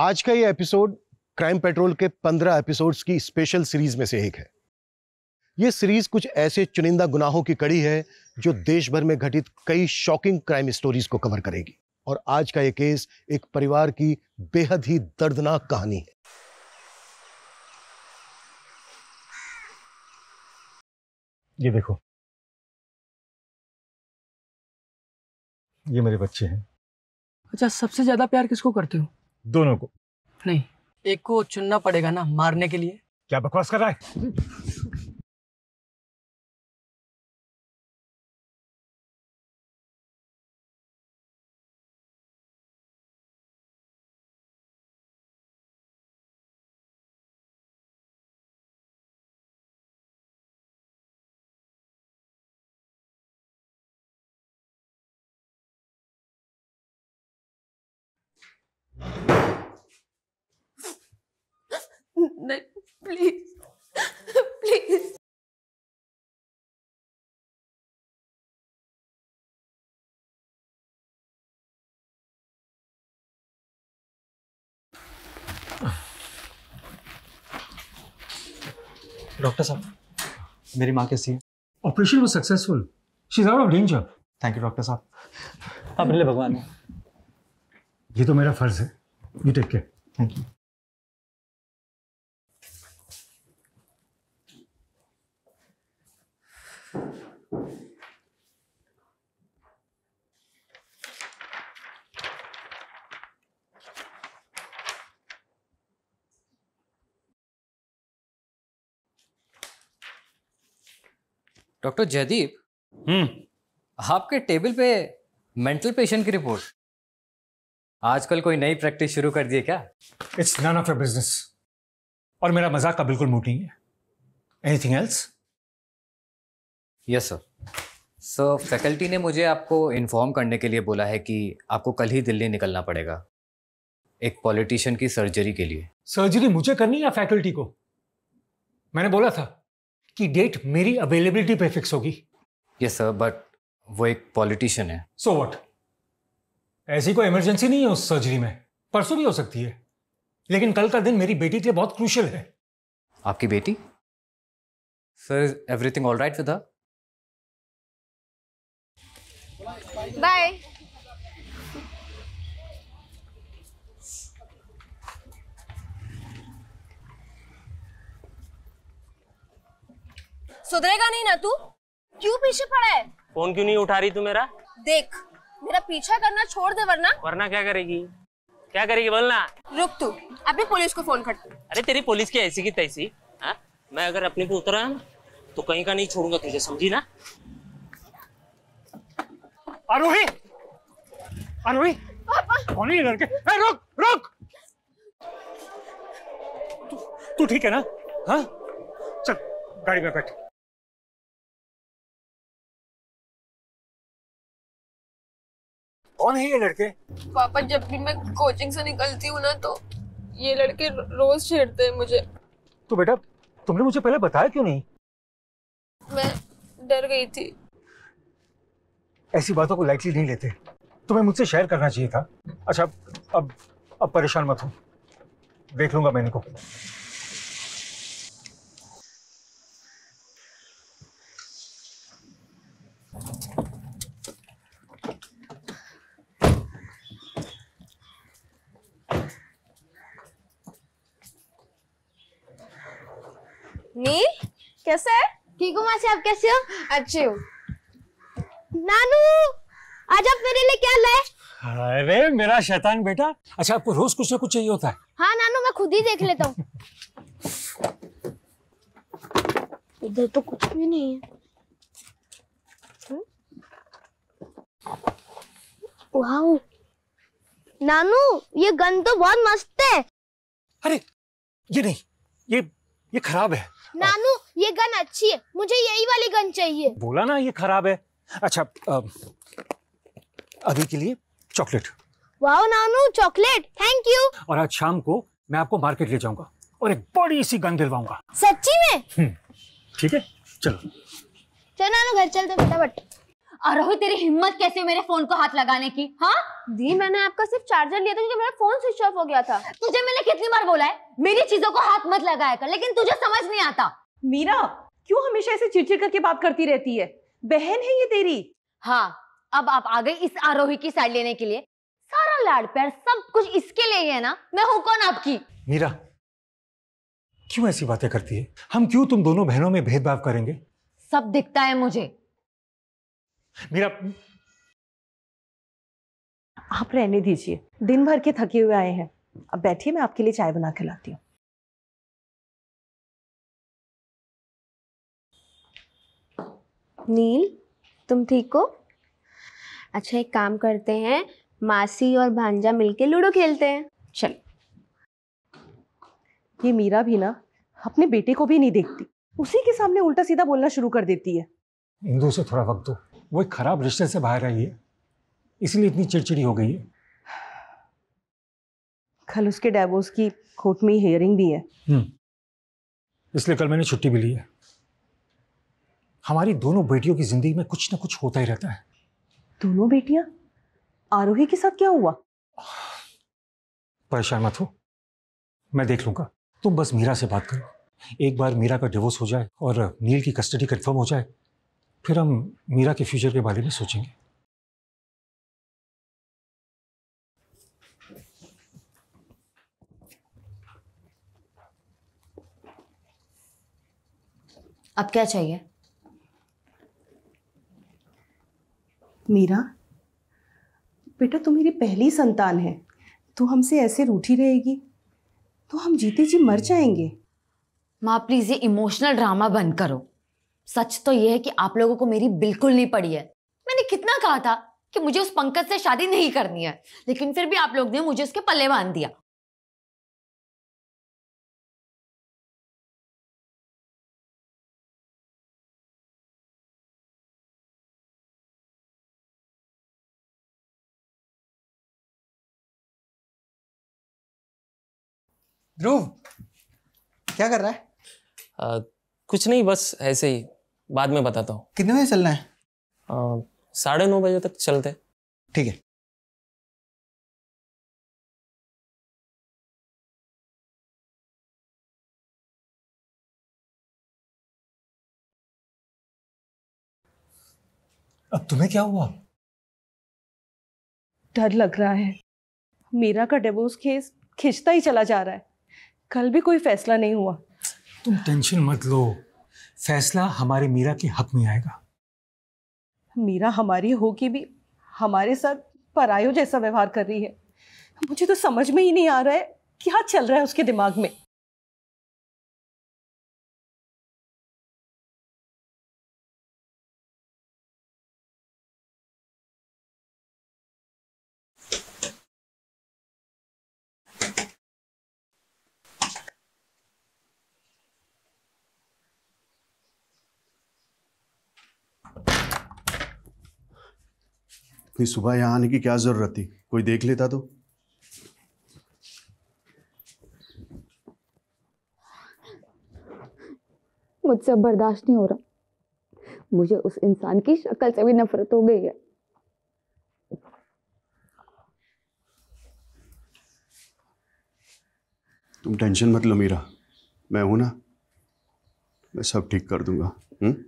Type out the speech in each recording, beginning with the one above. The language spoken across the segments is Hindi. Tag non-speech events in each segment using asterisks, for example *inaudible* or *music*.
आज का ये एपिसोड क्राइम पेट्रोल के पंद्रह एपिसोड्स की स्पेशल सीरीज में से एक है ये सीरीज कुछ ऐसे चुनिंदा गुनाहों की कड़ी है जो देश भर में घटित कई शॉकिंग क्राइम स्टोरीज को कवर करेगी और आज का ये केस एक परिवार की बेहद ही दर्दनाक कहानी है ये देखो ये मेरे बच्चे हैं अच्छा सबसे ज्यादा प्यार किसको करते हो दोनों को नहीं एक को चुनना पड़ेगा ना मारने के लिए क्या बकवास कर रहा है प्लीज प्लीज डॉक्टर साहब मेरी माँ कैसी है ऑपरेशन वो successful she is out of danger thank you doctor साहब आप भगवान ये तो मेरा फर्ज है you take care thank you doctor Jaideep हम्म आपके टेबल पे मेंटल पेशेंट की रिपोर्ट आजकल कोई नई प्रैक्टिस शुरू कर दी क्या it's none of your business और मेरा मजाक का बिल्कुल मूड नहीं है anything else yes sir sir faculty ने मुझे आपको इन्फॉर्म करने के लिए बोला है कि आपको कल ही दिल्ली निकलना पड़ेगा एक पॉलिटिशियन की सर्जरी के लिए सर्जरी मुझे करनी या फैकल्टी को मैंने बोला था कि डेट मेरी अवेलेबिलिटी पे फिक्स होगी यस सर बट वो एक पॉलिटिशियन है सो so वट ऐसी कोई इमरजेंसी नहीं है उस सर्जरी में परसों भी हो सकती है लेकिन कल का दिन मेरी बेटी के लिए बहुत क्रूशल है आपकी बेटी sir everything all right with bye सुधरेगा नहीं ना तू क्यों पीछे पड़ा है फोन क्यों नहीं उठा रही तू मेरा देख मेरा पीछा करना छोड़ दे वरना वरना क्या करेगी क्या करेगी बोलना रुक तू अभी पुलिस को फोन कर अरे तेरी पुलिस की ऐसी की तैसी हा? मैं अगर अपने को उतरा तो कहीं का नहीं छोड़ूंगा तुझे समझी ना अरोही आरोही कौन है लड़के रुक रुक तू ठीक है ना हाँ चल गाड़ी में बैठ कौन है ये लड़के पापा जब भी मैं कोचिंग से निकलती हूँ ना तो ये लड़के रोज छेड़ते हैं मुझे तो बेटा तुमने मुझे पहले बताया क्यों नहीं मैं डर गई थी ऐसी बातों को लाइटली नहीं लेते तुम्हें मुझसे शेयर करना चाहिए था अच्छा अब अब परेशान मत हो देख लूंगा मैं इनको नील कैसे ठीक हूँ मासी आप कैसे हो अच्छी हूँ नानू आज आप मेरे लिए क्या लाए अरे मेरा शैतान बेटा अच्छा आपको रोज कुछ ना कुछ चाहिए होता है हाँ नानू मैं खुद ही देख लेता हूँ *laughs* इधर तो कुछ भी नहीं है हम्म। वाओ नानू ये गन तो बहुत मस्त है अरे ये नहीं ये ये खराब है नानू ये गन अच्छी है मुझे यही वाली गन चाहिए बोला ना ये खराब है अच्छा आ, अभी के लिए chocolate wow Nanu chocolate thank you और आज शाम को मैं आपको मार्केट ले जाऊंगा और एक बड़ी सी गन दिलवाऊंगा सच्ची में हम्म, ठीक है चलो चलो नानू घर चलते फटाफट रोहित तेरी हिम्मत कैसे मेरे फोन को हाथ लगाने की हाँ दी मैंने आपका सिर्फ चार्जर लिया था क्योंकि मेरा फोन स्विच ऑफ हो गया था तुझे मैंने कितनी बार बोला है मेरी चीजों को हाथ मत लगाया कर लेकिन तुझे समझ नहीं आता मीरा क्यों हमेशा ऐसे चिड़चिड़ करके बात करती रहती है बहन है ये तेरी हाँ अब आप आ गए इस आरोही की साइड लेने के लिए सारा लाड प्यार सब कुछ इसके लिए है ना मैं हूं कौन आपकी मीरा क्यों ऐसी बातें करती है हम क्यों तुम दोनों बहनों में भेदभाव करेंगे सब दिखता है मुझे मेरा आप रहने दीजिए दिन भर के थके हुए आए हैं अब बैठिए मैं आपके लिए चाय बना के लाती हूँ नील तुम ठीक हो अच्छा एक काम करते हैं मासी और भांजा मिलके लूडो खेलते हैं चलो ये मीरा भी ना अपने बेटे को भी नहीं देखती उसी के सामने उल्टा सीधा बोलना शुरू कर देती है इंदु से थोड़ा वक्त दो वो एक खराब रिश्ते से बाहर आई है इसीलिए इतनी चिड़चिड़ी हो गई है कल उसके डाइवोर्स की कोर्ट में हियरिंग भी है हम्म। इसलिए कल मैंने छुट्टी भी ली है हमारी दोनों बेटियों की जिंदगी में कुछ ना कुछ होता ही रहता है दोनों बेटियां आरोही के साथ क्या हुआ परेशान मत हो मैं देख लूंगा तुम बस मीरा से बात करो एक बार मीरा का डिवोर्स हो जाए और नील की कस्टडी कंफर्म हो जाए फिर हम मीरा के फ्यूचर के बारे में सोचेंगे अब क्या चाहिए मीरा बेटा तू मेरी पहली संतान है तू हमसे ऐसे रूठी रहेगी तो हम जीते जी मर जाएंगे माँ प्लीज़ ये इमोशनल ड्रामा बंद करो सच तो यह है कि आप लोगों को मेरी बिल्कुल नहीं पड़ी है मैंने कितना कहा था कि मुझे उस पंकज से शादी नहीं करनी है लेकिन फिर भी आप लोग ने मुझे उसके पल्ले बांध दिया ध्रुव क्या कर रहा है आ, कुछ नहीं बस ऐसे ही बाद में बताता हूँ कितने बजे चलना है साढ़े नौ बजे तक चलते ठीक है अब तुम्हें क्या हुआ डर लग रहा है मीरा का डिवोर्स केस खिंचता ही चला जा रहा है कल भी कोई फैसला नहीं हुआ तुम टेंशन मत लो फैसला हमारे मीरा के हक में आएगा मीरा हमारी होगी भी हमारे साथ परायो जैसा व्यवहार कर रही है मुझे तो समझ में ही नहीं आ रहा है क्या चल रहा है उसके दिमाग में फिर सुबह यहाँ आने की क्या ज़रूरत थी कोई देख लेता तो मुझसे बर्दाश्त नहीं हो रहा मुझे उस इंसान की शक्ल से भी नफरत हो गई है तुम टेंशन मत लो मीरा मैं हूं ना मैं सब ठीक कर दूंगा हुँ? हम्म?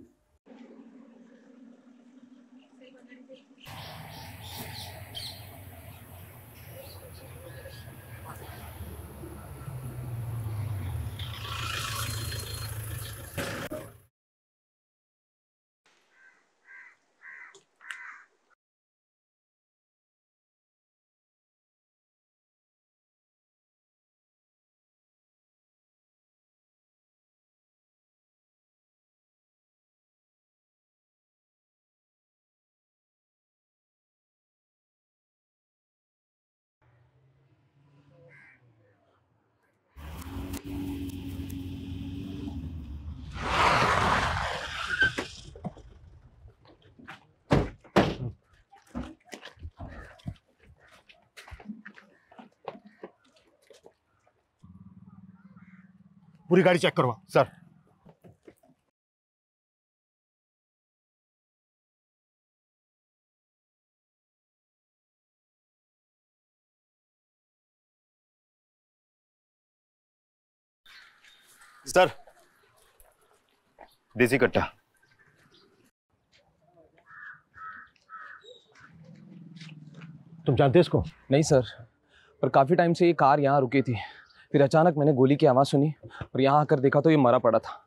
पूरी गाड़ी चेक करवा सर सर देसी कट्टा तुम जानते इसको नहीं सर पर काफ़ी टाइम से ये कार यहां रुकी थी फिर अचानक मैंने गोली की आवाज़ सुनी और यहाँ आकर देखा तो ये मरा पड़ा था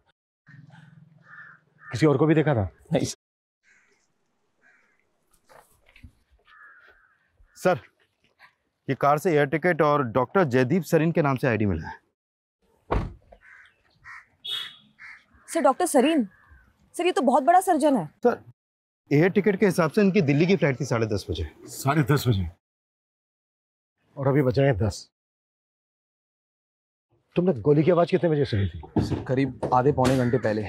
किसी और को भी देखा था नहीं सर ये कार से एयर टिकट और डॉक्टर जयदीप सरीन के नाम से आईडी मिला है सर डॉक्टर सरीन सर ये तो बहुत बड़ा सर्जन है सर एयर टिकट के हिसाब से इनकी दिल्ली की फ्लाइट थी साढ़े दस बजे साढ़े दस बजे और अभी बच रहे हैं दस तुमने गोली की आवाज़ कितने बजे सुनी थी करीब आधे पौने घंटे पहले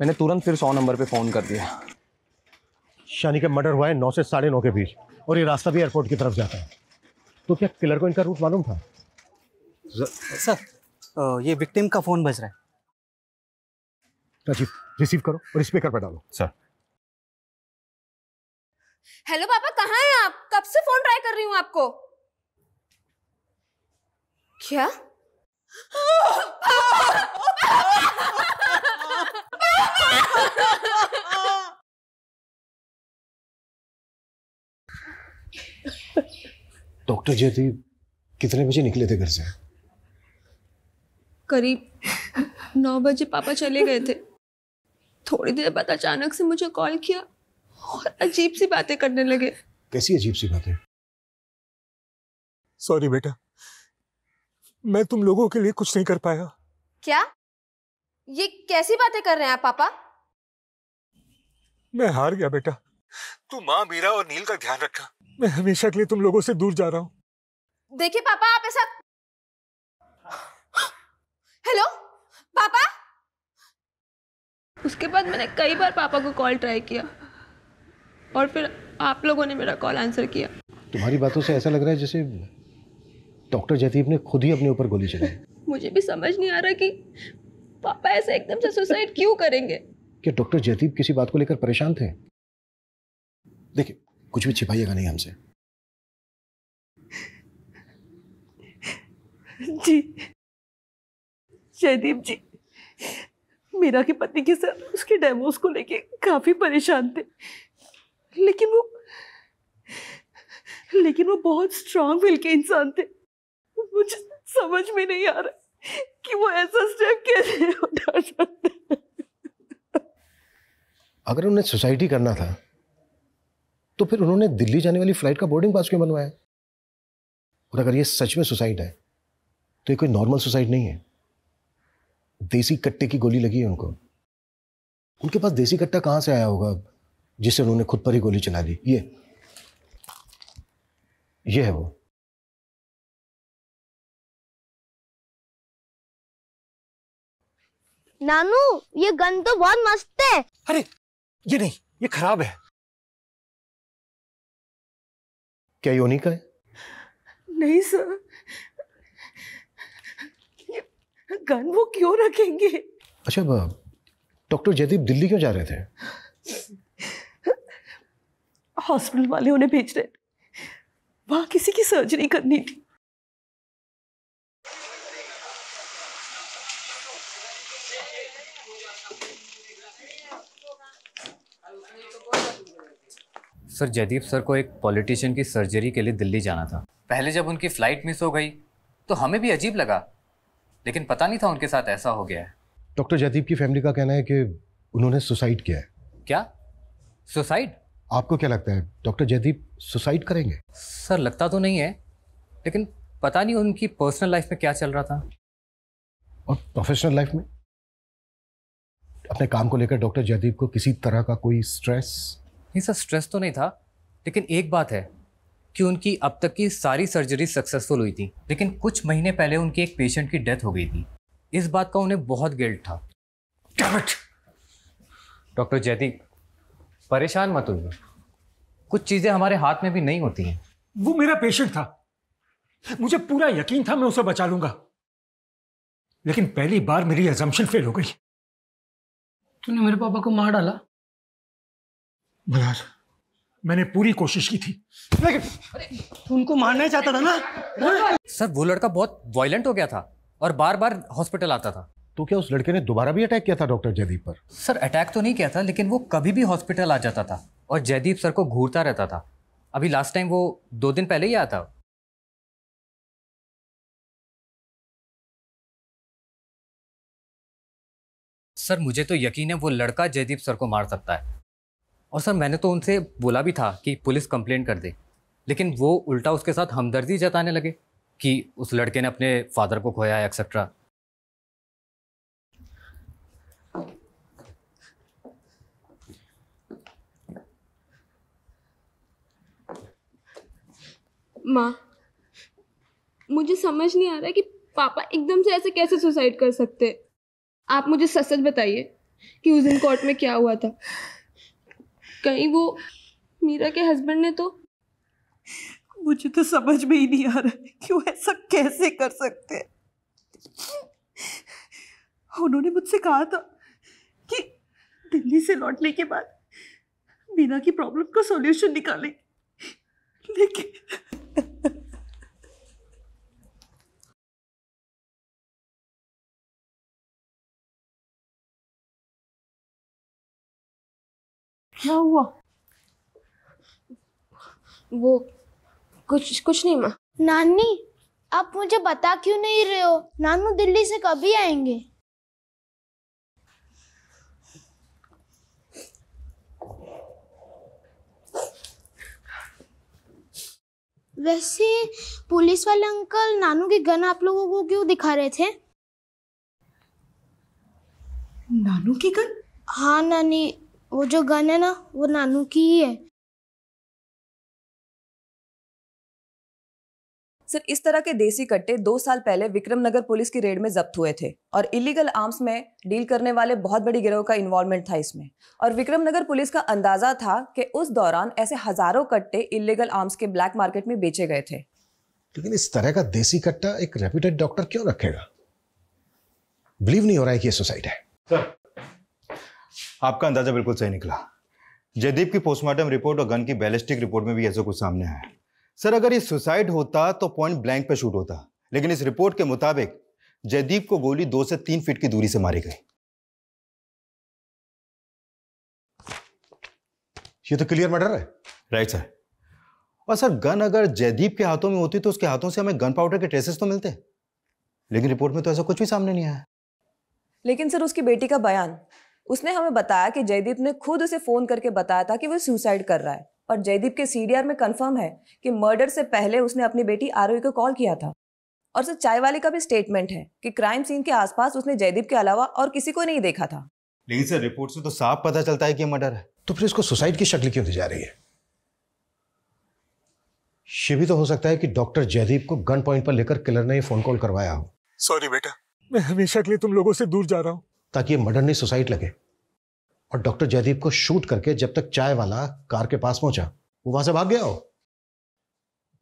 मैंने तुरंत फिर सौ नंबर पे फ़ोन कर दिया शानी का मर्डर हुआ है नौ से साढ़े नौ के बीच और ये रास्ता भी एयरपोर्ट की तरफ जाता है तो क्या किलर को इनका रूट मालूम था सर ये विक्टिम का फ़ोन बज रहा है राजीव रिसीव करो और स्पीकर पर डालो सर हेलो पापा कहाँ हैं आप कब से फ़ोन ट्राई कर रही हूँ आपको क्या डॉक्टर जयदीप कितने बजे निकले थे घर से करीब नौ बजे पापा चले गए थे थोड़ी देर बाद अचानक से मुझे कॉल किया और अजीब सी बातें करने लगे कैसी अजीब सी बातें सॉरी बेटा मैं तुम लोगों के लिए कुछ नहीं कर पाया क्या ये कैसी बातें कर रहे हैं आप पापा मैं हार गया बेटा तू माँ मीरा और नील का ध्यान रखना मैं हमेशा के लिए तुम लोगों से दूर जा रहा हूँ देखिए पापा आप ऐसा हेलो पापा उसके बाद मैंने कई बार पापा को कॉल ट्राई किया और फिर आप लोगों ने मेरा कॉल आंसर किया तुम्हारी बातों से ऐसा लग रहा है जैसे डॉक्टर जयदीप ने खुद ही अपने ऊपर गोली चलाई मुझे भी समझ नहीं आ रहा कि पापा ऐसे एकदम से सुसाइड क्यों करेंगे क्या डॉक्टर जयदीप किसी बात को लेकर परेशान थे देखिए कुछ भी छिपाइएगा नहीं हमसे जी जयदीप जी मीरा के पति के साथ उसके डेमोस को लेके काफी परेशान थे लेकिन वो लेकिन वो बहुत स्ट्रांग विल के इंसान थे मुझे समझ में नहीं आ रहा कि वो ऐसा स्टेप कैसे उठा सकते अगर उन्हें सुसाइटी करना था तो फिर उन्होंने दिल्ली जाने वाली फ्लाइट का बोर्डिंग पास क्यों बनवाया और अगर ये सच में सुसाइड है तो ये कोई नॉर्मल सुसाइड नहीं है देसी कट्टे की गोली लगी है उनको उनके पास देसी कट्टा कहां से आया होगा जिससे उन्होंने खुद पर ही गोली चला दी ये ये है वो नानू ये गन तो बहुत मस्त है अरे ये नहीं ये खराब है क्या योनी का है नहीं सर गन वो क्यों रखेंगे अच्छा डॉक्टर जयदीप दिल्ली क्यों जा रहे थे हॉस्पिटल वाले उन्हें भेज रहे वहां किसी की सर्जरी करनी थी सर जयदीप सर को एक पॉलिटिशियन की सर्जरी के लिए दिल्ली जाना था पहले जब उनकी फ़्लाइट मिस हो गई तो हमें भी अजीब लगा लेकिन पता नहीं था उनके साथ ऐसा हो गया है डॉक्टर जयदीप की फैमिली का कहना है कि उन्होंने सुसाइड किया है क्या सुसाइड आपको क्या लगता है डॉक्टर जयदीप सुसाइड करेंगे सर लगता तो नहीं है लेकिन पता नहीं उनकी पर्सनल लाइफ में क्या चल रहा था और प्रोफेशनल लाइफ में अपने काम को लेकर डॉक्टर जयदीप को किसी तरह का कोई स्ट्रेस नहीं सर स्ट्रेस तो नहीं था लेकिन एक बात है कि उनकी अब तक की सारी सर्जरी सक्सेसफुल हुई थी लेकिन कुछ महीने पहले उनके एक पेशेंट की डेथ हो गई थी इस बात का उन्हें बहुत गिल्ट था डॉक्टर जयदीप परेशान मत होइए कुछ चीज़ें हमारे हाथ में भी नहीं होती हैं वो मेरा पेशेंट था मुझे पूरा यकीन था मैं उसे बचा लूंगा लेकिन पहली बार मेरी एजम्पशन फेल हो गई तूने मेरे पापा को मार डाला बलार मैंने पूरी कोशिश की थी लेकिन उनको मारना चाहता था ना सर वो लड़का बहुत वायलेंट हो गया था और बार बार हॉस्पिटल आता था तो क्या उस लड़के ने दोबारा भी अटैक किया था डॉक्टर जयदीप पर सर अटैक तो नहीं किया था लेकिन वो कभी भी हॉस्पिटल आ जाता था और जयदीप सर को घूरता रहता था अभी लास्ट टाइम वो दो दिन पहले ही आया था सर मुझे तो यकीन है वो लड़का जयदीप सर को मार सकता है और सर मैंने तो उनसे बोला भी था कि पुलिस कंप्लेंट कर दे लेकिन वो उल्टा उसके साथ हमदर्दी जताने लगे कि उस लड़के ने अपने फादर को खोया है एक्सेट्रा माँ मुझे समझ नहीं आ रहा कि पापा एकदम से ऐसे कैसे सुसाइड कर सकते आप मुझे सच सच बताइए कि उस दिन कोर्ट में क्या हुआ था कहीं वो मीरा के हस्बैंड ने तो मुझे तो समझ में ही नहीं आ रहा क्यों ऐसा कैसे कर सकते उन्होंने मुझसे कहा था कि दिल्ली से लौटने के बाद मीना की प्रॉब्लम का सॉल्यूशन निकालें लेकिन क्या हुआ वो कुछ कुछ नहीं माँ नानी आप मुझे बता क्यों नहीं रहे हो नानू दिल्ली से कभी आएंगे वैसे पुलिस वाले अंकल नानू की गन आप लोगों को क्यों दिखा रहे थे नानू की गन हाँ नानी वो जो गन है ना वो नानू की ही है सर इस तरह के देसी कट्टे दो साल पहले विक्रमनगर पुलिस की रेड में जब्त हुए थे और इलीगल आर्म्स में डील करने वाले बहुत बड़ी गिरोह का इन्वॉल्वमेंट था इसमें और विक्रमनगर पुलिस का अंदाजा था कि उस दौरान ऐसे हजारों कट्टे इलीगल आर्म्स के ब्लैक मार्केट में बेचे गए थे लेकिन इस तरह का देसी कट्टा एक रेप्यूटेड डॉक्टर क्यों रखेगा बिलीव नहीं हो रहा है कि ये सुसाइड है सर आपका अंदाजा बिल्कुल सही निकला जयदीप की पोस्टमार्टम रिपोर्ट और गन की बैलिस्टिक रिपोर्ट में भी ऐसा कुछ सामने आया सर अगर ये सुसाइड होता तो पॉइंट ब्लैंक पे शूट होता लेकिन इस रिपोर्ट के मुताबिक जयदीप को गोली दो से तीन फीट की दूरी से मारी गई ये तो क्लियर मर्डर है राइट सर और सर गन अगर जयदीप के हाथों में होती तो उसके हाथों से हमें गन पाउडर के ट्रेसेस तो मिलते लेकिन रिपोर्ट में तो ऐसा कुछ भी सामने नहीं आया लेकिन सर उसकी बेटी का बयान उसने हमें बताया कि जयदीप ने खुद उसे फ़ोन करके बताया था कि वो सुसाइड कर रहा है और जयदीप के सीडीआर में कंफर्म है कि मर्डर से पहले उसने अपनी बेटी आरोही को कॉल किया था और सर चाय वाले का भी स्टेटमेंट है कि क्राइम सीन के आसपास उसने जयदीप के अलावा और किसी को नहीं देखा था लेकिन सर रिपोर्ट से तो साफ पता चलता है कि मर्डर है तो फिर इसको सुसाइड की शक्ल क्यों दी जा रही है ये भी तो हो सकता है कि डॉक्टर जयदीप को गन पॉइंट पर लेकर किलर ने ये फोन कॉल करवाया हो सॉरी बेटा मैं हमेशा के लिए तुम लोगों से दूर जा रहा हूँ ताकि ये नहीं सुसाइड लगे और डॉक्टर जयदीप को शूट करके जब तक चाय वाला कार के पास पहुंचा वो वहां से भाग गया हो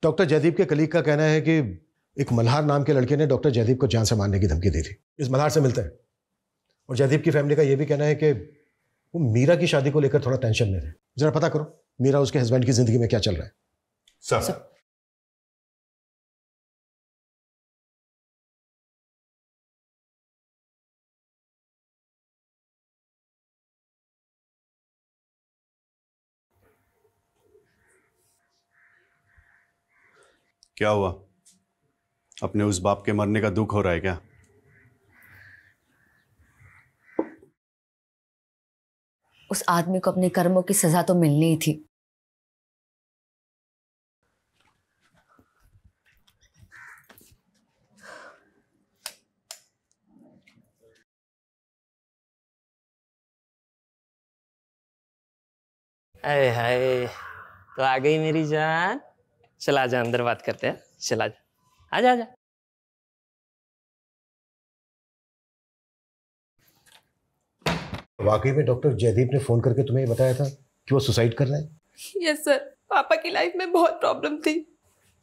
डॉक्टर जयदीप के कलीग का कहना है कि एक मल्हार नाम के लड़के ने डॉक्टर जयदीप को जान से मारने की धमकी दी थी इस मल्हार से मिलते हैं और जयदीप की फैमिली का यह भी कहना है कि वो मीरा की शादी को लेकर थोड़ा टेंशन में थे जरा पता करो मीरा उसके हस्बैंड की जिंदगी में क्या चल रहा है सर, सर क्या हुआ अपने उस बाप के मरने का दुख हो रहा है क्या उस आदमी को अपने कर्मों की सजा तो मिलनी ही थी अरे हाय तो आ गई मेरी जान चला आजा अंदर बात करते हैं चला आजा आजा आजा वाकई में डॉक्टर जयदीप ने फोन करके तुम्हें बताया था कि वो सुसाइड कर रहे हैं यस सर पापा की लाइफ में बहुत प्रॉब्लम थी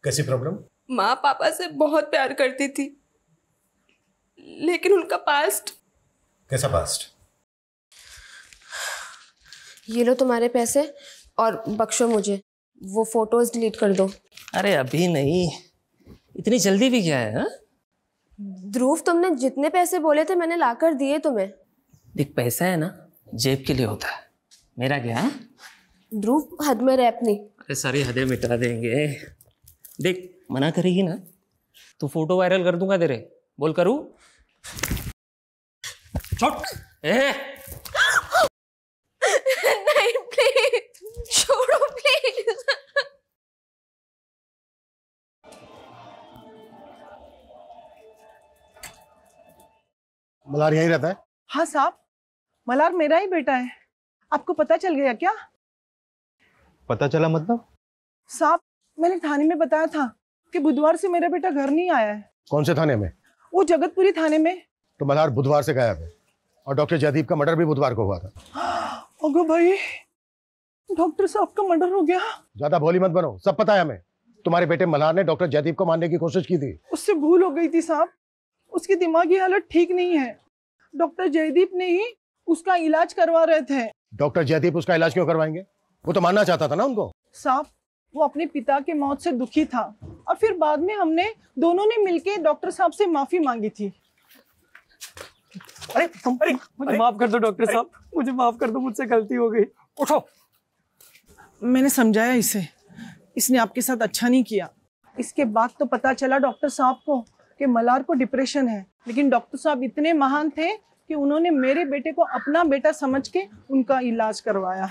कैसी प्रॉब्लम माँ पापा से बहुत प्यार करती थी लेकिन उनका पास्ट कैसा पास्ट ये लो तुम्हारे पैसे और बख्शो मुझे वो फोटोज डिलीट कर दो अरे अभी नहीं इतनी जल्दी भी क्या है हाँ? ध्रुव तुमने जितने पैसे बोले थे मैंने लाकर दिए तुम्हें देख पैसा है ना जेब के लिए होता है मेरा क्या है ध्रुव हद में रैप नहीं अरे सारी हदें मिटा देंगे देख मना करेगी ना तो फोटो वायरल कर दूंगा तेरे बोल करूँ छोट ए मलार यहीं रहता है हाँ साहब मलार मेरा ही बेटा है आपको पता चल गया क्या पता चला मतलब साहब मैंने थाने में बताया था कि बुधवार से मेरा बेटा घर नहीं आया है कौन से थाने में वो जगतपुरी थाने में तो मलार बुधवार से गायब है और डॉक्टर जयदीप का मर्डर भी बुधवार को हुआ था अगो भाई डॉक्टर साहब का मर्डर हो गया ज्यादा भोली मत बनो सब पता है हमें तुम्हारे बेटे मलार ने डॉक्टर जयदीप को मारने की कोशिश की थी उससे भूल हो गई थी साहब उसकी दिमागी हालत ठीक नहीं है डॉक्टर जयदीप ने ही उसका इलाज करवा रहे थे डॉक्टर जयदीप उसका इलाज क्यों करवाएंगे वो तो मानना चाहता था ना उनको साफ वो अपने पिता के मौत से दुखी था और फिर बाद में हमने दोनों ने मिलके डॉक्टर साहब से माफी मांगी थी अरे तुम अरे मुझे माफ कर दो डॉक्टर साहब मुझे माफ कर दो मुझसे गलती हो गई उठो मैंने समझाया इसे इसने आपके साथ अच्छा नहीं किया इसके बाद तो पता चला डॉक्टर साहब को कि मलार को डिप्रेशन है लेकिन डॉक्टर साहब इतने महान थे कि उन्होंने मेरे बेटे को अपना बेटा समझ के उनका इलाज करवाया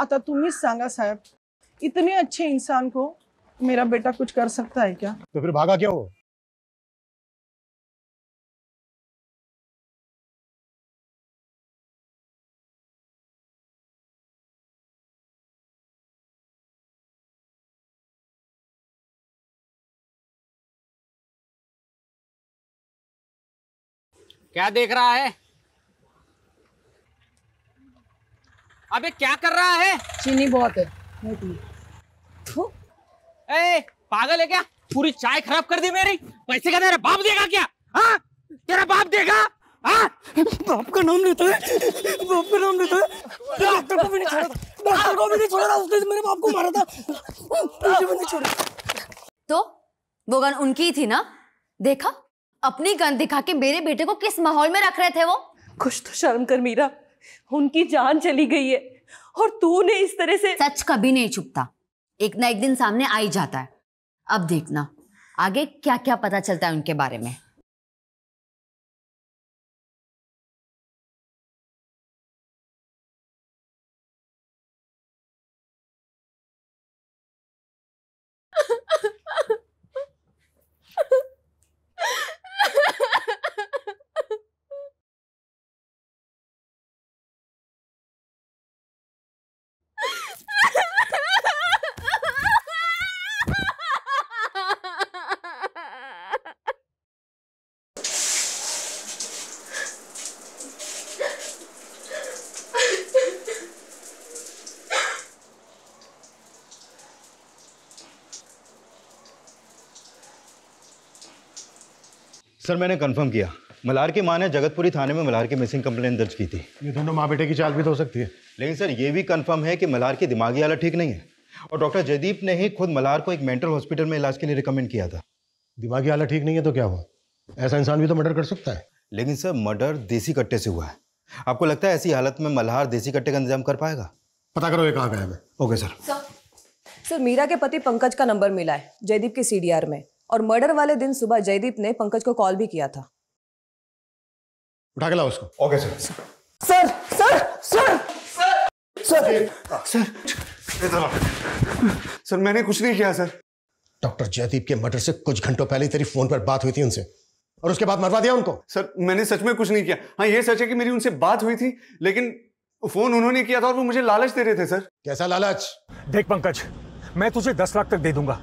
अतः तुम्हें सांगा साहब इतने अच्छे इंसान को मेरा बेटा कुछ कर सकता है क्या तो फिर भागा क्यों क्या देख रहा है अबे क्या कर रहा है चीनी बहुत है ए, पागल है क्या पूरी चाय खराब कर दी मेरी पैसे का तेरा बाप देगा क्या हा? तेरा बाप देगा बाप का नाम लेता है बाप का नाम लेता है डॉक्टर को भी नहीं छोड़ा था डॉक्टर को भी नहीं छोड़ा था उसने मेरे बाप को मारा था मुझे भी नहीं छोड़ा तो वो गन उनकी थी ना देखा अपनी गन दिखा के मेरे बेटे को किस माहौल में रख रहे थे वो कुछ तो शर्म कर मीरा उनकी जान चली गई है और तूने इस तरह से सच कभी नहीं छुपता एक ना एक दिन सामने आ ही जाता है अब देखना आगे क्या क्या पता चलता है उनके बारे में सर मैंने कंफर्म किया मलार की माँ ने जगतपुरी थाने में मलार की मिसिंग कंप्लेंट दर्ज की थी ये दोनों माँ बेटे की चाल भी तो हो सकती है लेकिन सर ये भी कंफर्म है कि मलार की दिमागी हालत ठीक नहीं है और डॉक्टर जयदीप ने ही खुद मलार को एक मेंटल हॉस्पिटल में इलाज के लिए रिकमेंड किया था दिमागी हालत ठीक नहीं है तो क्या हुआ ऐसा इंसान भी तो मर्डर कर सकता है लेकिन सर मर्डर देसी कट्टे से हुआ है आपको लगता है ऐसी हालत में मल्हार देसी कट्टे का इंतजाम कर पाएगा पता करो ये कहाँ गया ओके सर सर मीरा के पति पंकज का नंबर मिला है जयदीप के सी में और मर्डर वाले दिन सुबह जयदीप ने पंकज को कॉल भी किया था उठा के लाओ उसको okay sir sir sir sir sir sir तो- सर मैंने कुछ नहीं किया सर डॉक्टर जयदीप के मर्डर से कुछ घंटों पहले तेरी फोन पर बात हुई थी उनसे और उसके बाद मरवा दिया उनको सर मैंने सच में कुछ नहीं किया हाँ ये सच है कि मेरी उनसे बात हुई थी लेकिन फोन उन्होंने किया था और वो मुझे लालच दे रहे थे सर कैसा लालच देख पंकज मैं तुझे दस लाख तक दे दूंगा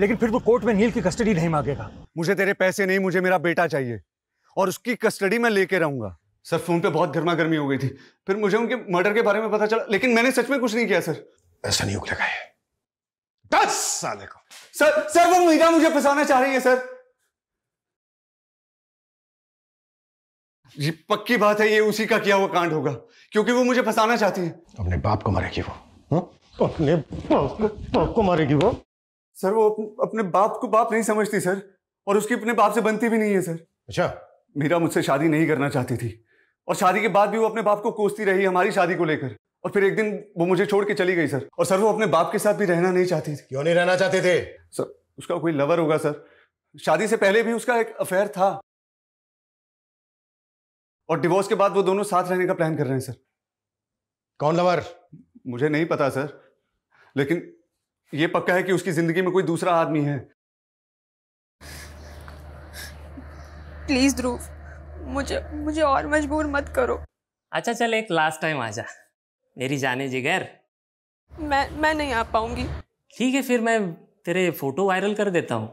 लेकिन फिर वो कोर्ट में नील की कस्टडी नहीं मांगेगा मुझे तेरे पैसे नहीं मुझे मेरा बेटा चाहिए और उसकी कस्टडी मैं लेके रहूंगा सर फोन पे बहुत गर्मा गर्मी हो गई थी फिर मुझे उनके मर्डर के बारे में पता चला लेकिन मैंने सच में कुछ नहीं किया सर ऐसा नहीं उगलेगा है दस साल को सर सर वो मीरा मुझे फंसाना चाह रही है सर ये पक्की बात है ये उसी का किया हुआ कांड होगा क्योंकि वो मुझे फंसाना चाहती है अपने बाप को मारेगी वो हा? अपने बाप को मारेगी वो सर वो अपने बाप को बाप नहीं समझती सर और उसकी अपने बाप से बनती भी नहीं है सर अच्छा मीरा मुझसे शादी नहीं करना चाहती थी और शादी के बाद भी वो अपने बाप को कोसती रही हमारी शादी को लेकर और फिर एक दिन वो मुझे छोड़ के चली गई सर और सर वो अपने बाप के साथ भी रहना नहीं चाहती थी क्यों नहीं रहना चाहते थे सर उसका कोई लवर होगा सर शादी से पहले भी उसका एक अफेयर था और डिवोर्स के बाद वो दोनों साथ रहने का प्लान कर रहे हैं सर कौन लवर मुझे नहीं पता सर लेकिन ये पक्का है कि उसकी जिंदगी में कोई दूसरा आदमी है प्लीज ध्रुव मुझे मुझे और मजबूर मत करो अच्छा चल एक लास्ट टाइम आ जा मेरी जाने जिगर मैं मैं नहीं आ पाऊंगी ठीक है फिर मैं तेरे फोटो वायरल कर देता हूँ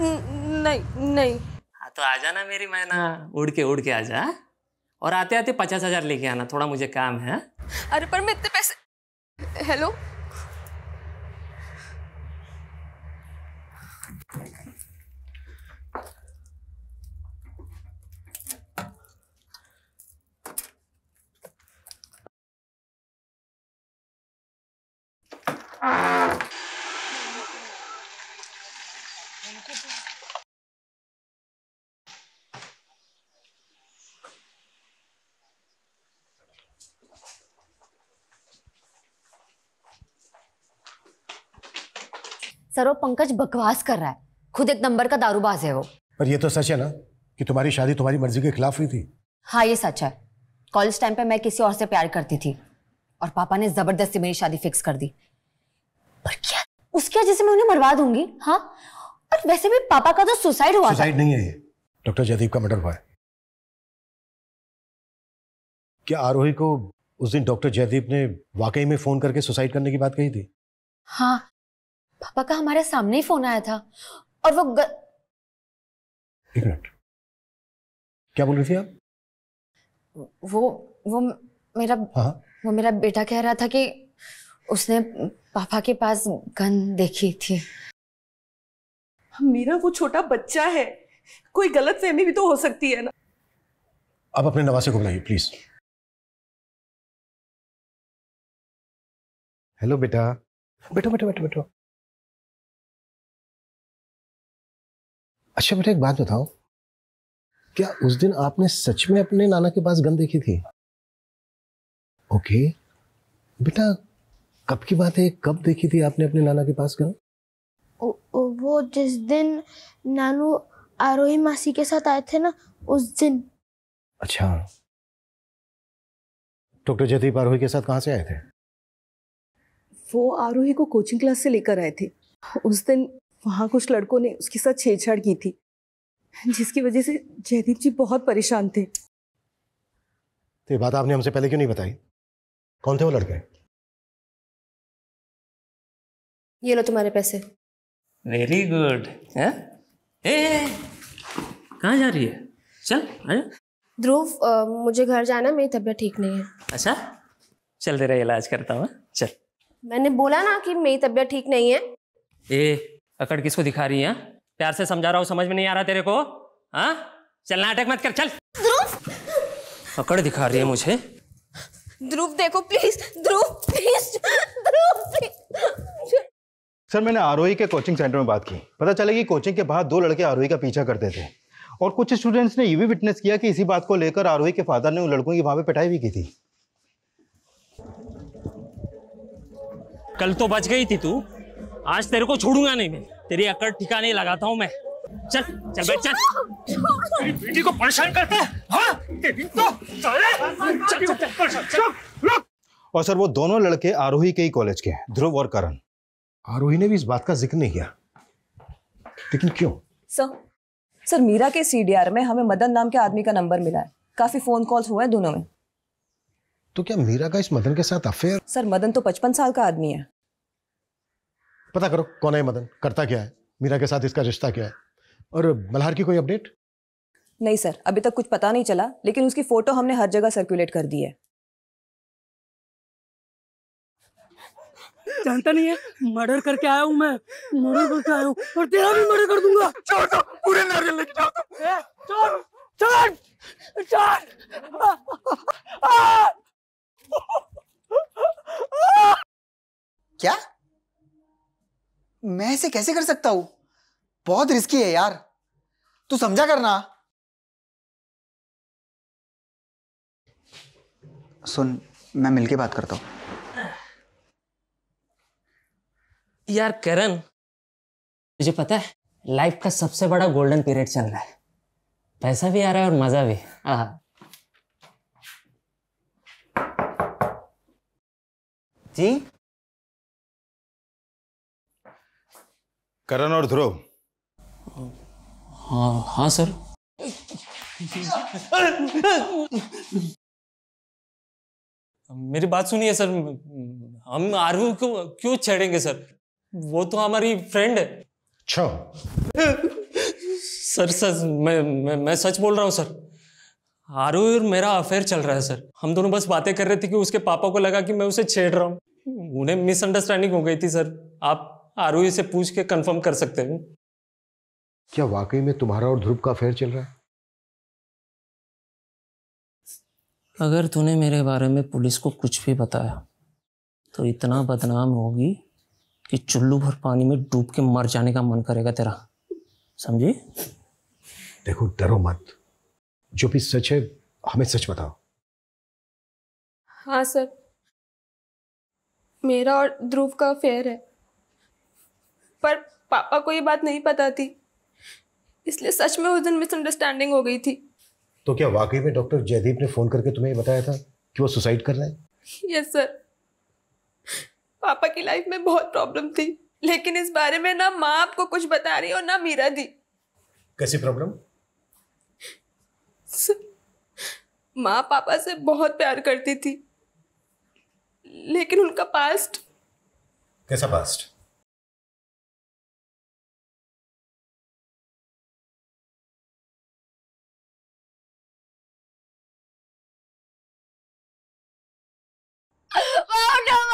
नहीं नहीं हाँ तो आ जाना मेरी मैं ना उड़ के उड़ के आ जा और आते आते पचास हजार लेके आना थोड़ा मुझे काम है हाँ? अरे पर मैं इतने पैसे हेलो सर वो पंकज बकवास कर रहा है खुद एक नंबर का दारूबाज है वो पर ये तो सच है ना कि तुम्हारी शादी तुम्हारी मर्जी के खिलाफ हुई थी हाँ ये सच है कॉलेज टाइम पे मैं किसी और से प्यार करती थी और पापा ने जबरदस्ती मेरी शादी फिक्स कर दी पर क्या उसकी वजह से मैं उन्हें मरवा दूंगी हाँ और वैसे भी पापा का तो सुसाइड हुआ सुसाइड नहीं है ये डॉक्टर जयदीप का मर्डर हुआ है क्या आरोही को उस दिन डॉक्टर जयदीप ने वाकई में फोन करके सुसाइड करने की बात कही थी हाँ पापा का हमारे सामने ही फोन आया था और वो ग... एक मिनट क्या बोल रही थी आप वो वो मेरा हाँ? वो मेरा बेटा कह रहा था कि उसने पापा के पास गन देखी थी मेरा वो छोटा बच्चा है कोई गलत फहमी भी तो हो सकती है ना आप अपने नवासे को बुलाइए प्लीज हेलो बेटा बैठो बैठो बैठो बैठो अच्छा बेटा एक बात बताओ क्या उस दिन आपने सच में अपने नाना के पास गन देखी थी ओके बेटा कब की बात है कब देखी थी आपने अपने नाना के पास गन वो जिस दिन नानू आरोही मासी के साथ आए थे ना उस दिन अच्छा डॉक्टर जयदीप आरोही के साथ कहां से आए थे वो आरोही को कोचिंग क्लास से लेकर आए थे उस दिन वहां कुछ लड़कों ने उसके साथ छेड़छाड़ की थी जिसकी वजह से जयदीप जी बहुत परेशान थे तो ये बात आपने हमसे पहले क्यों नहीं बताई कौन थे वो लड़के ये लो तुम्हारे पैसे वेरी गुड हाँ? कहाँ जा रही है चल आ ध्रुव मुझे घर जाना मेरी तबीयत ठीक नहीं है अच्छा चल तेरा इलाज करता हूँ हाँ? चल मैंने बोला ना कि मेरी तबीयत ठीक नहीं है ए अकड़ किसको दिखा रही है हाँ? प्यार से समझा रहा हूँ समझ में नहीं आ रहा तेरे को हाँ चल नाटक मत कर चल ध्रुव अकड़ दिखा रही है मुझे ध्रुव देखो please Dhruv please Dhruv please sir मैंने R e K coaching centre में बात की पता चला कि कोचिंग के बाहर दो लड़के आर e का पीछा करते थे और कुछ स्टूडेंट्स ने ये भी विटनेस किया कि इसी बात को लेकर आर e के फादर ने उन लड़कों की वहां पर पिटाई भी की थी कल तो बच गई थी तू आज तेरे को छोड़ूंगा नहीं मैं तेरी अकड़ ठिकाने लगाता हूँ मैं चल चल बे चल बेटी को परेशान करता है हाँ, तो और सर वो दोनों लड़के आरोही के ही कॉलेज के ध्रुव और करण आरोही ने भी इस बात का जिक्र नहीं किया लेकिन क्यों सर सर मीरा के सीडीआर में हमें मदन नाम के आदमी का नंबर मिला है काफी फोन कॉल्स हुए हैं दोनों में तो क्या मीरा का इस मदन के साथ अफेयर सर मदन तो पचपन साल का आदमी है पता करो कौन है मदन करता क्या है मीरा के साथ इसका रिश्ता क्या है और मल्हार की कोई अपडेट नहीं सर अभी तक कुछ पता नहीं चला लेकिन उसकी फोटो हमने हर जगह सर्कुलेट कर दी है जानता नहीं है मर्डर करके आया हूँ मैं मर्डर करके आया हूँ और तेरा भी मर्डर कर दूंगा छोड़ दो पूरे नारियल लेके जाओ छोड़ छोड़ छोड़ क्या मैं इसे कैसे कर सकता हूं बहुत रिस्की है यार तू समझा करना सुन मैं मिलके बात करता हूँ यार करण मुझे पता है लाइफ का सबसे बड़ा गोल्डन पीरियड चल रहा है पैसा भी आ रहा है और मजा भी हाँ जी करण और ध्रुव हाँ हाँ सर मेरी बात सुनिए सर हम आरू को क्यों छेड़ेंगे सर वो तो हमारी फ्रेंड है छो सर सर मैं मैं, मैं सच बोल रहा हूँ सर आरू और मेरा अफेयर चल रहा है सर हम दोनों बस बातें कर रहे थे कि उसके पापा को लगा कि मैं उसे छेड़ रहा हूँ उन्हें मिसअंडरस्टैंडिंग हो गई थी सर आप आरू से पूछ के कंफर्म कर सकते हैं क्या वाकई में तुम्हारा और ध्रुव का अफेयर चल रहा है अगर तूने मेरे बारे में पुलिस को कुछ भी बताया तो इतना बदनाम होगी कि चुल्लू भर पानी में डूब के मर जाने का मन करेगा तेरा समझे देखो डरो मत जो भी सच है हमें सच बताओ हाँ सर मेरा और ध्रुव का अफेयर है पर पापा को ये बात नहीं पता थी इसलिए सच में उस दिन मिसअंडरस्टैंडिंग हो गई थी तो क्या वाकई में डॉक्टर जयदीप ने फोन करके तुम्हें बताया था कि वो सुसाइड कर रहे हैं यस सर पापा की लाइफ में बहुत प्रॉब्लम थी लेकिन इस बारे में ना माँ आपको कुछ बता रही और ना मीरा दी कैसी प्रॉब्लम माँ पापा से बहुत प्यार करती थी लेकिन उनका पास्ट कैसा पास्ट Oh no!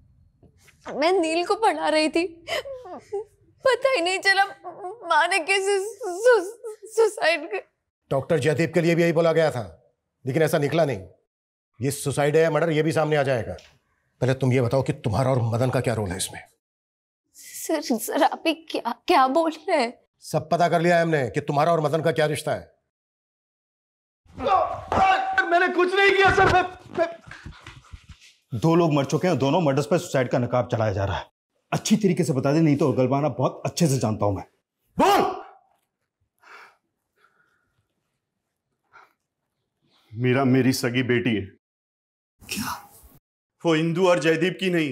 मैं नील को पढ़ा रही थी पता ही नहीं चला माँ ने कैसे सुसाइड कर डॉक्टर जयदीप के लिए भी यही बोला गया था लेकिन ऐसा निकला नहीं ये सुसाइड है मर्डर ये भी सामने आ जाएगा पहले तुम ये बताओ कि तुम्हारा और मदन का क्या रोल है इसमें सर सर आप क्या क्या बोल रहे हैं सब पता कर लिया है हमने कि तुम्हारा और मदन का क्या रिश्ता है तो, मैंने कुछ नहीं किया सर मैं, मैं... दो लोग मर चुके हैं दोनों मर्डर्स पर सुसाइड का नकाब चलाया जा रहा है अच्छी तरीके से बता दे नहीं तो गलबाना बहुत अच्छे से जानता हूं मैं बोल मेरा मेरी सगी बेटी है क्या वो इंदू और जयदीप की नहीं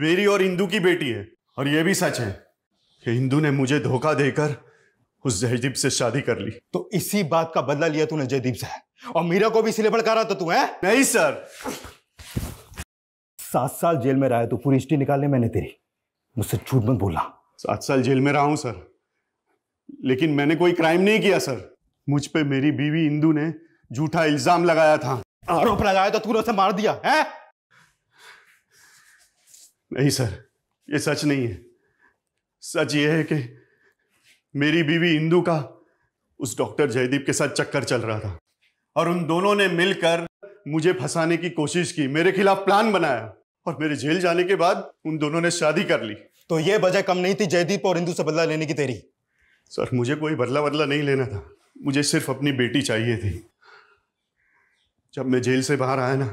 मेरी और इंदू की बेटी है और यह भी सच है कि इंदू ने मुझे धोखा देकर उस जयदीप से शादी कर ली तो इसी बात का बदला लिया तूने जयदीप से और मीरा को भी इसलिए भड़का रहा था तू है नहीं सर सात साल जेल में रहा है तो पूरी हिस्ट्री निकालने मैंने तेरी मुझसे झूठ मत बोला सात साल जेल में रहा हूं सर लेकिन मैंने कोई क्राइम नहीं किया सर मुझ पे मेरी बीवी इंदू ने झूठा इल्जाम लगाया था आरोप लगाया तो तूने उसे मार दिया है नहीं सर ये सच नहीं है सच ये है कि मेरी बीवी इंदू का उस डॉक्टर जयदीप के साथ चक्कर चल रहा था और उन दोनों ने मिलकर मुझे फंसाने की कोशिश की मेरे खिलाफ प्लान बनाया और मेरे जेल जाने के बाद उन दोनों ने शादी कर ली तो ये वजह कम नहीं थी जयदीप और इंदू से बदला लेने की तेरी सर मुझे कोई बदला बदला नहीं लेना था मुझे सिर्फ अपनी बेटी चाहिए थी जब मैं जेल से बाहर आया ना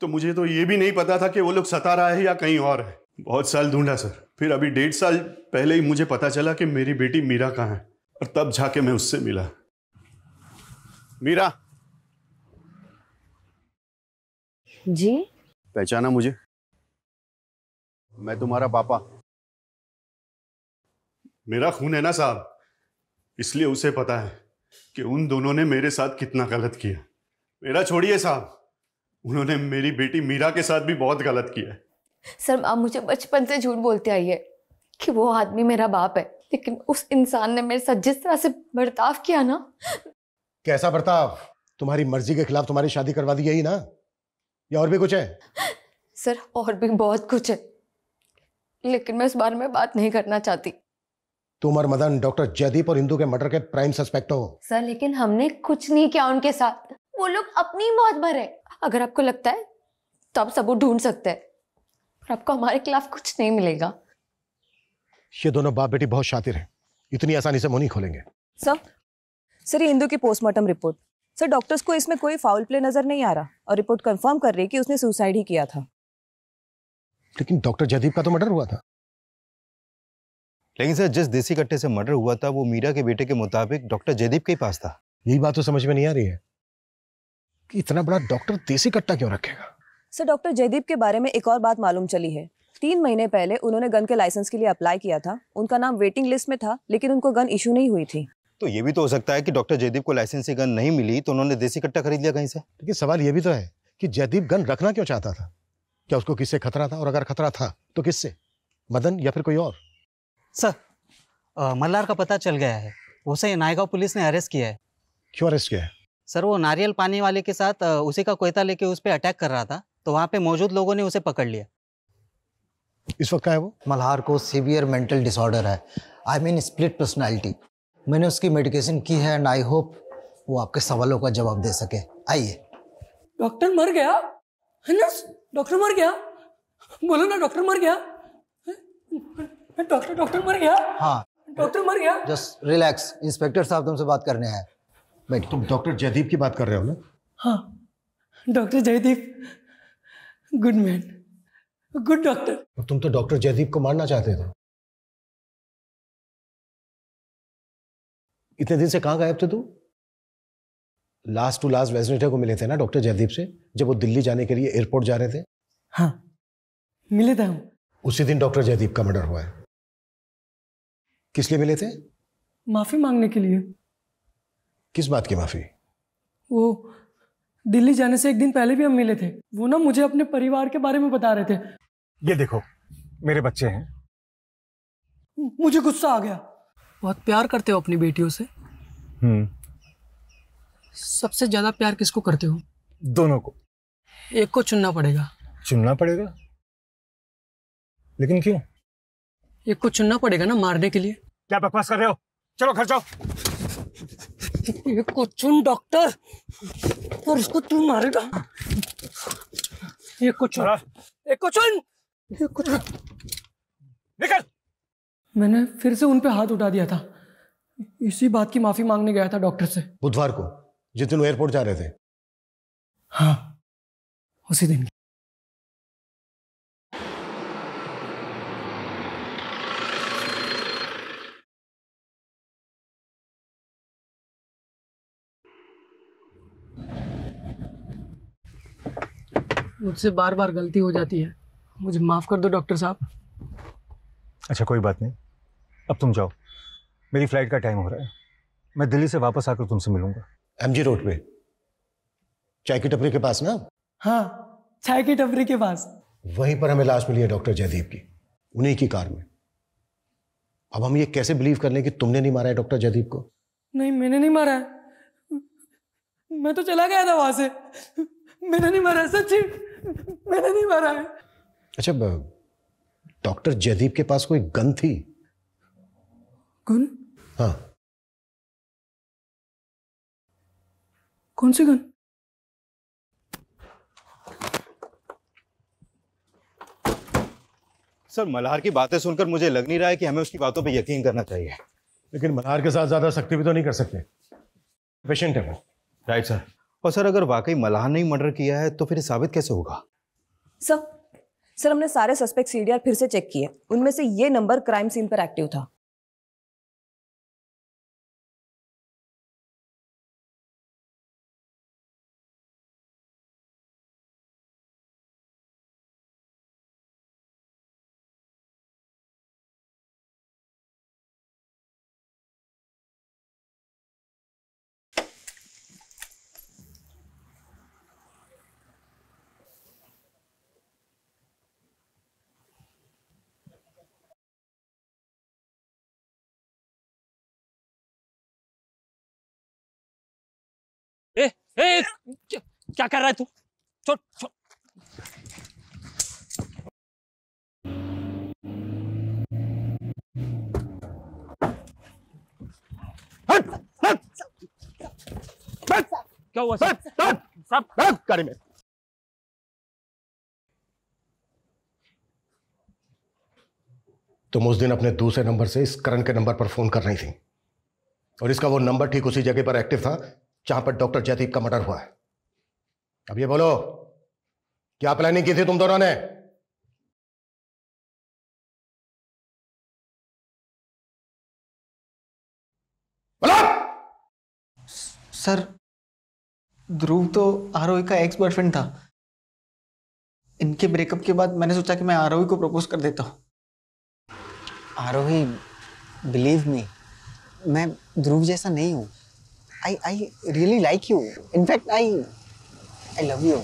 तो मुझे तो ये भी नहीं पता था कि वो लोग सता रहा है या कहीं और है बहुत साल ढूंढा सर फिर अभी डेढ़ साल पहले ही मुझे पता चला कि मेरी बेटी मीरा कहाँ है और तब जाके मैं उससे मिला मीरा जी पहचाना मुझे मैं तुम्हारा पापा मेरा खून है ना साहब इसलिए उसे पता है कि उन दोनों ने मेरे साथ कितना गलत किया मेरा छोड़िए साहब उन्होंने मेरी बेटी मीरा के साथ भी बहुत गलत किया सर आप मुझे बचपन से झूठ बोलते आइए कि वो आदमी मेरा बाप है लेकिन उस इंसान ने मेरे साथ जिस तरह से बर्ताव किया ना कैसा बर्ताव तुम्हारी मर्जी के खिलाफ तुम्हारी शादी करवा दी यही ना या और भी कुछ है सर और भी बहुत कुछ है लेकिन मैं इस बारे में बात नहीं करना चाहती तुम और मदन डॉक्टर जयदीप और इंदु के मर्डर के प्राइम सस्पेक्ट हो सर लेकिन हमने कुछ नहीं किया उनके साथ वो लोग अपनी मौत भर है अगर आपको लगता है तो आप सबूत ढूंढ सकते हैं पर आपको हमारे खिलाफ कुछ नहीं मिलेगा ये दोनों बाप बेटी बहुत शातिर हैं इतनी आसानी से मुंह नहीं खोलेंगे सर सर ये इंदु की पोस्टमार्टम रिपोर्ट सर डॉक्टर्स को इसमें कोई फाउल प्ले नज़र नहीं आ रहा और रिपोर्ट कंफर्म कर रही है कि उसने सुसाइड ही किया था लेकिन डॉक्टर जयदीप का तो मर्डर हुआ था लेकिन सर जिस देसी कट्टे से मर्डर हुआ था वो मीरा के बेटे के मुताबिक डॉक्टर जयदीप के ही पास था यही बात तो समझ में नहीं आ रही है कि इतना बड़ा डॉक्टर देसी कट्टा क्यों रखेगा सर डॉक्टर जयदीप के बारे में एक और बात मालूम चली है तीन महीने पहले उन्होंने गन के लाइसेंस के लिए अप्लाई किया था उनका नाम वेटिंग लिस्ट में था लेकिन उनको गन इशू नहीं हुई थी तो ये भी तो हो सकता है कि डॉक्टर जयदीप को लाइसेंस से गन नहीं मिली तो उन्होंने देसी कट्टा खरीद लिया कहीं से देखिए सवाल ये भी तो है कि जयदीप गन रखना क्यों चाहता था क्या उसको किससे खतरा था और अगर खतरा था तो किससे मदन या फिर कोई और सर मल्लार का पता चल गया है उसे नायगांव पुलिस ने अरेस्ट किया है क्यों अरेस्ट किया है सर वो नारियल पानी वाले के साथ उसी का कोयता लेके उस पर अटैक कर रहा था तो वहाँ पे मौजूद लोगों ने उसे पकड़ लिया इस वक्त क्या है वो मल्हार को सीवियर मेंटल डिसऑर्डर है आई मीन स्प्लिट पर्सनैलिटी मैंने उसकी मेडिकेशन की है एंड आई होप वो आपके सवालों का जवाब दे सके आइए डॉक्टर मर गया है नर्स डॉक्टर मर गया बोलो ना डॉक्टर मर गया डॉक्टर डॉक्टर मर गया हाँ डॉक्टर मर गया जस्ट रिलैक्स इंस्पेक्टर साहब तुमसे बात करने आए बैठ तुम डॉक्टर जयदीप की बात कर रहे हो ना हाँ doctor Jaydeep good man good doctor तुम तो डॉक्टर जयदीप को मारना चाहते थे इतने दिन से कहाँ गायब थे तू लास्ट टू लास्ट वेजनेटर को मिले थे ना डॉक्टर जयदीप से जब वो दिल्ली जाने के लिए एयरपोर्ट जा रहे थे हाँ मिले थे हम उसी दिन डॉक्टर जयदीप का मर्डर हुआ है किस लिए मिले थे माफी मांगने के लिए किस बात की माफी वो दिल्ली जाने से एक दिन पहले भी हम मिले थे वो ना मुझे अपने परिवार के बारे में बता रहे थे ये देखो मेरे बच्चे हैं मुझे गुस्सा आ गया बहुत प्यार करते हो अपनी बेटियों से हम्म। सबसे ज्यादा प्यार किसको करते हो दोनों को एक को चुनना पड़ेगा चुनना पड़ेगा लेकिन क्यों एक को चुनना पड़ेगा ना मारने के लिए क्या बकवास कर रहे हो चलो घर जाओ एक को चुन डॉक्टर और उसको तू मारेगा एक को चुन एक को चुन एक को चुन निकल मैंने फिर से उन पर हाथ उठा दिया था इसी बात की माफी मांगने गया था डॉक्टर से बुधवार को जिस दिन एयरपोर्ट जा रहे थे हाँ उसी दिन मुझसे बार बार गलती हो जाती है मुझे माफ कर दो डॉक्टर साहब अच्छा कोई बात नहीं अब तुम जाओ मेरी फ्लाइट का टाइम हो रहा है मैं दिल्ली से वापस आकर तुमसे मिलूंगा एमजी रोड पे चाय की टपरी के पास ना हाँ चाय की टपरी के पास वहीं पर हमें लाश मिली है डॉक्टर जयदीप की उन्हीं की कार में अब हम ये कैसे बिलीव कर लें कि तुमने नहीं मारा है डॉक्टर जयदीप को नहीं मैंने नहीं मारा है मैं तो चला गया था वहां से मैंने नहीं मारा सची मैंने नहीं मारा है अच्छा डॉक्टर जयदीप के पास कोई गन थी गुन हाँ कौन सी गुन सर मल्हार की बातें सुनकर मुझे लग नहीं रहा है कि हमें उसकी बातों पे यकीन करना चाहिए लेकिन मल्हार के साथ ज्यादा सख्ती भी तो नहीं कर सकते पेशेंट है वो राइट सर और सर अगर वाकई मल्हार ने ही मर्डर किया है तो फिर साबित कैसे होगा सर सर हमने सारे सस्पेक्ट सीडीआर फिर से चेक किए उनमें से ये नंबर क्राइम सीन पर एक्टिव था क्या कर रहा है तू छोड़ क्या हुआ सर सब सब में तुम उस दिन अपने दूसरे नंबर से इस करण के नंबर पर फोन कर रही थी और इसका वो नंबर ठीक उसी जगह पर एक्टिव था जहां पर डॉक्टर जयदीप का मर्डर हुआ है अब ये बोलो क्या प्लानिंग की थी तुम दोनों ने बोलो सर ध्रुव तो आरोही e का एक्स बॉयफ्रेंड था इनके ब्रेकअप के बाद मैंने सोचा कि मैं आरोही e को प्रपोज कर देता हूं आरोही बिलीव मी मैं ध्रुव जैसा नहीं हूं I I really like you in fact I I love you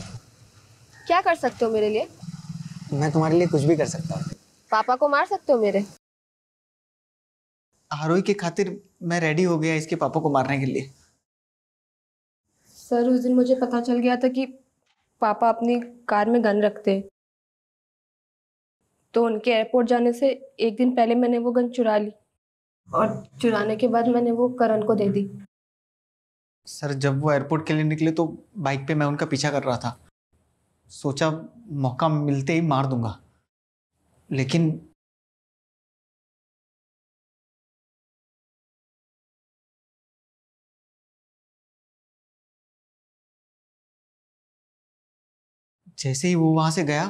क्या कर सकते हो मेरे लिए मैं तुम्हारे लिए कुछ भी कर सकता हूँ पापा को मार सकते हो मेरे आरोही के खातिर मैं रेडी हो गया इसके पापा को मारने के लिए सर उस दिन मुझे पता चल गया था कि पापा अपनी कार में गन रखते तो उनके एयरपोर्ट जाने से एक दिन पहले मैंने वो गन चुरा ली और चुराने के बाद मैंने वो करण को दे दी सर जब वो एयरपोर्ट के लिए निकले तो बाइक पे मैं उनका पीछा कर रहा था सोचा मौका मिलते ही मार दूंगा लेकिन जैसे ही वो वहां से गया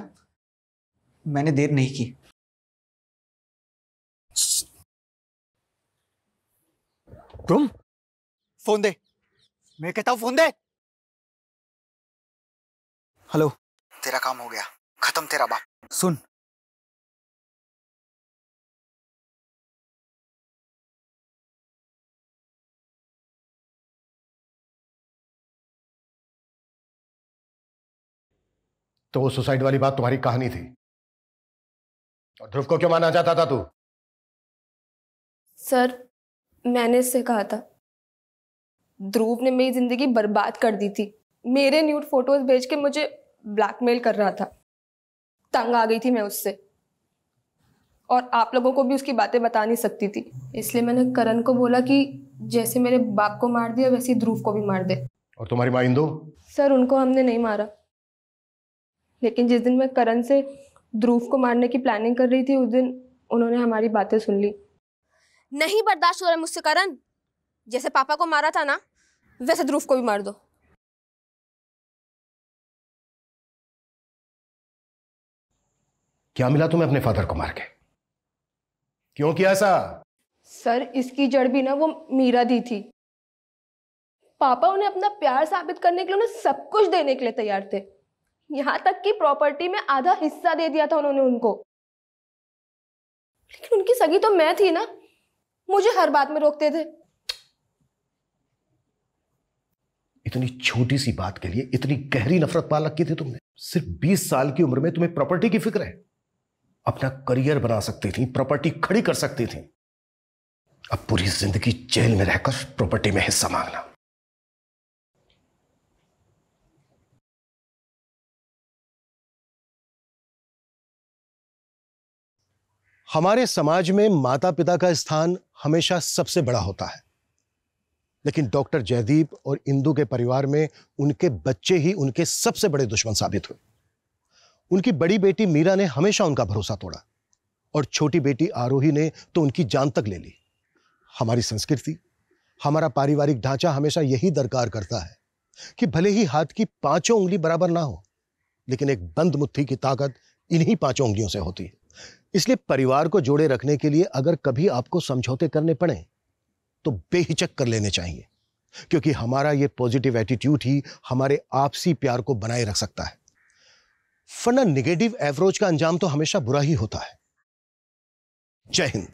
मैंने देर नहीं की तुम फोन दे मैं कहता हूँ फोन दे हेलो तेरा काम हो गया खत्म तेरा बाप सुन तो वो सुसाइड वाली बात तुम्हारी कहानी थी और ध्रुव को क्यों माना चाहता था तू सर मैंने इससे कहा था ध्रुव ने मेरी ज़िंदगी बर्बाद कर दी थी मेरे न्यूड फोटोज़ भेज के मुझे ब्लैकमेल कर रहा था तंग आ गई थी मैं उससे और आप लोगों को भी उसकी बातें बता नहीं सकती थी इसलिए मैंने करण को बोला कि जैसे मेरे बाप को मार दिया वैसे ध्रुव को भी मार दे और तुम्हारी माँ इंदु सर उनको हमने नहीं मारा लेकिन जिस दिन मैं करण से ध्रुव को मारने की प्लानिंग कर रही थी उस दिन उन्होंने हमारी बातें सुन ली नहीं बर्दाश्त हो रहा मुझसे करण जैसे पापा को मारा था ना वैसे ध्रुव को भी मार दो क्या मिला तुम्हें अपने फादर को मार के क्यों किया ऐसा सर इसकी जड़ भी ना वो मीरा दी थी पापा उन्हें अपना प्यार साबित करने के लिए उन्हें सब कुछ देने के लिए तैयार थे यहां तक कि प्रॉपर्टी में आधा हिस्सा दे दिया था उन्होंने उनको लेकिन उनकी सगी तो मैं थी ना मुझे हर बात में रोकते थे इतनी छोटी सी बात के लिए इतनी गहरी नफरत पाल रखी थी तुमने सिर्फ 20 साल की उम्र में तुम्हें प्रॉपर्टी की फिक्र है अपना करियर बना सकती थी प्रॉपर्टी खड़ी कर सकती थी अब पूरी जिंदगी जेल में रहकर प्रॉपर्टी में हिस्सा मांगना हमारे समाज में माता पिता का स्थान हमेशा सबसे बड़ा होता है लेकिन डॉक्टर जयदीप और इंदु के परिवार में उनके बच्चे ही उनके सबसे बड़े दुश्मन साबित हुए उनकी बड़ी बेटी मीरा ने हमेशा उनका भरोसा तोड़ा और छोटी बेटी आरोही ने तो उनकी जान तक ले ली हमारी संस्कृति हमारा पारिवारिक ढांचा हमेशा यही दरकार करता है कि भले ही हाथ की पांचों उंगली बराबर ना हो लेकिन एक बंद मुट्ठी की ताकत इन्हीं पांचों उंगलियों से होती है इसलिए परिवार को जोड़े रखने के लिए अगर कभी आपको समझौते करने पड़े तो बेहिचक कर लेने चाहिए क्योंकि हमारा ये पॉजिटिव एटीट्यूड ही हमारे आपसी प्यार को बनाए रख सकता है फना निगेटिव एवरेज का अंजाम तो हमेशा बुरा ही होता है जय हिंद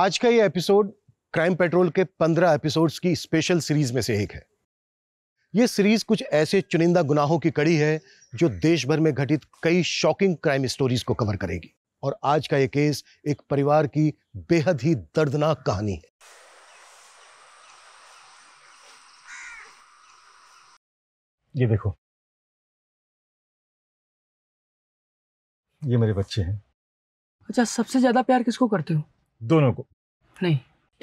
आज का ये एपिसोड क्राइम पेट्रोल के पंद्रह एपिसोड्स की स्पेशल सीरीज में से एक है ये सीरीज कुछ ऐसे चुनिंदा गुनाहों की कड़ी है जो देश भर में घटित कई शॉकिंग क्राइम स्टोरीज को कवर करेगी और आज का ये केस एक परिवार की बेहद ही दर्दनाक कहानी है ये देखो ये मेरे बच्चे हैं अच्छा सबसे ज्यादा प्यार किसको करते हो दोनों को नहीं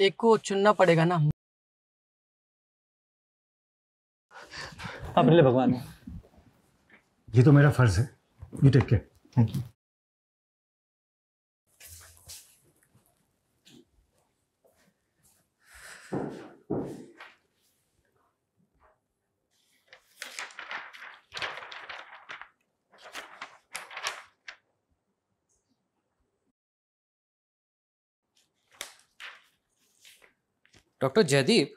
एक को चुनना पड़ेगा ना अपने भगवान ये तो मेरा फर्ज है you take care thank you doctor Jaideep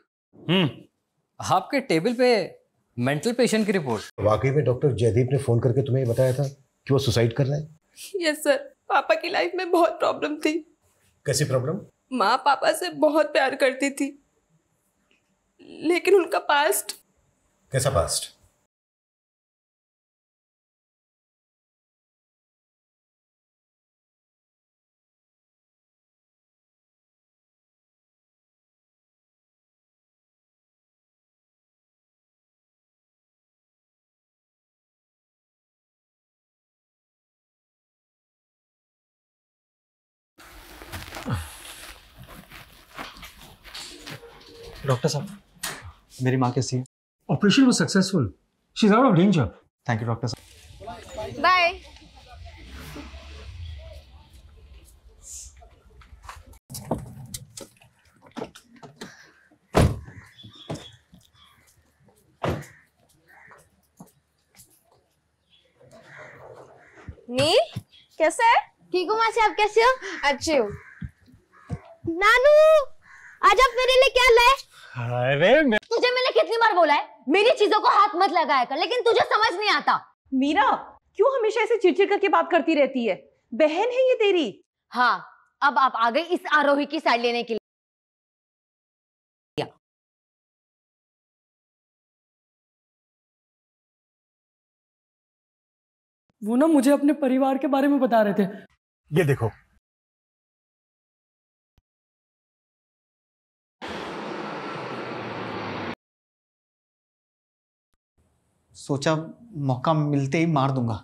हम्म आपके टेबल पे मेंटल पेशेंट की रिपोर्ट वाकई में डॉक्टर जयदीप ने फोन करके तुम्हें बताया था कि वो सुसाइड कर रहे हैं यस सर पापा की लाइफ में बहुत प्रॉब्लम थी कैसी प्रॉब्लम माँ पापा से बहुत प्यार करती थी लेकिन उनका पास्ट कैसा पास्ट डॉक्टर साहब मेरी माँ कैसी है operation was successful she is out of danger thank you doctor साहब बाय नील कैसे ठीक हूँ मासी आप कैसे हो अच्छी हूँ नानू आज आप मेरे लिए क्या लाए अरे तुझे मैंने कितनी बार बोला है मेरी चीजों को हाथ मत लगाया कर लेकिन तुझे समझ नहीं आता मीरा क्यों हमेशा ऐसे चिड़चिड़ करके बात करती रहती है बहन है ये तेरी हाँ अब आप आ गए इस आरोही की साइड लेने के लिए वो ना मुझे अपने परिवार के बारे में बता रहे थे ये देखो सोचा मौका मिलते ही मार दूंगा